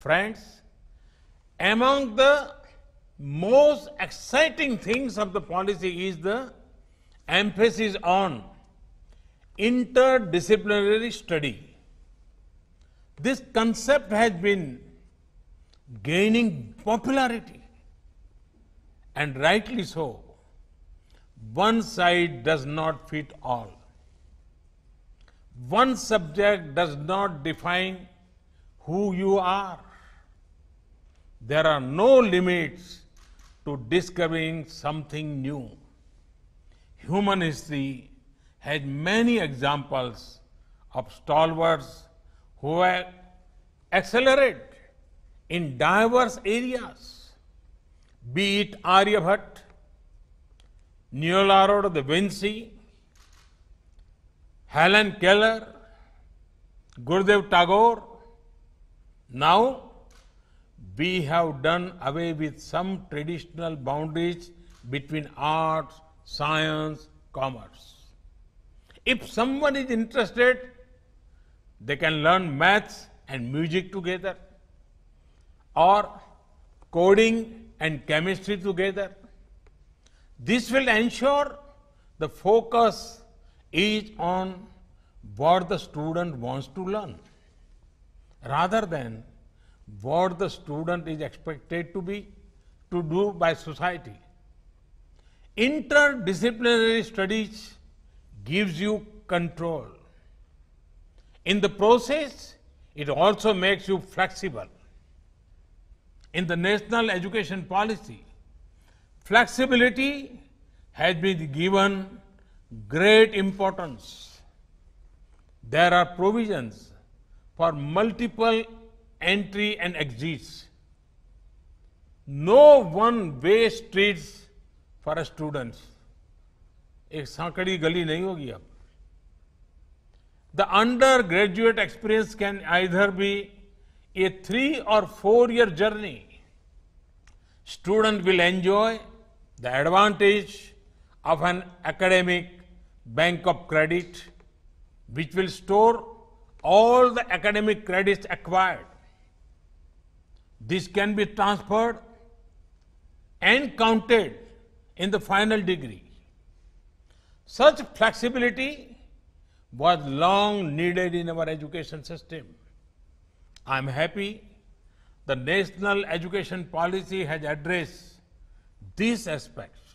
Friends, among the most exciting things of the policy is the emphasis on interdisciplinary study. This concept has been gaining popularity and rightly so. One side does not fit all. One subject does not define who you are there are no limits to discovering something new. Human history has many examples of stalwarts who have accelerated in diverse areas, be it Aryabhatt, Neolaro the Vinci, Helen Keller, Gurdev Tagore. Now, we have done away with some traditional boundaries between arts, science, commerce. If someone is interested, they can learn maths and music together, or coding and chemistry together. This will ensure the focus is on what the student wants to learn rather than what the student is expected to be, to do by society. Interdisciplinary studies gives you control. In the process, it also makes you flexible. In the national education policy, flexibility has been given great importance. There are provisions for multiple entry and exits. No one way streets for students एक सांकड़ी गली नहीं होगी अब the undergraduate experience can either be a three और four year journey student will enjoy the advantage of an academic bank of credit which will store all the academic credits acquired this can be transferred and counted in the final degree. Such flexibility was long needed in our education system. I am happy the national education policy has addressed these aspects.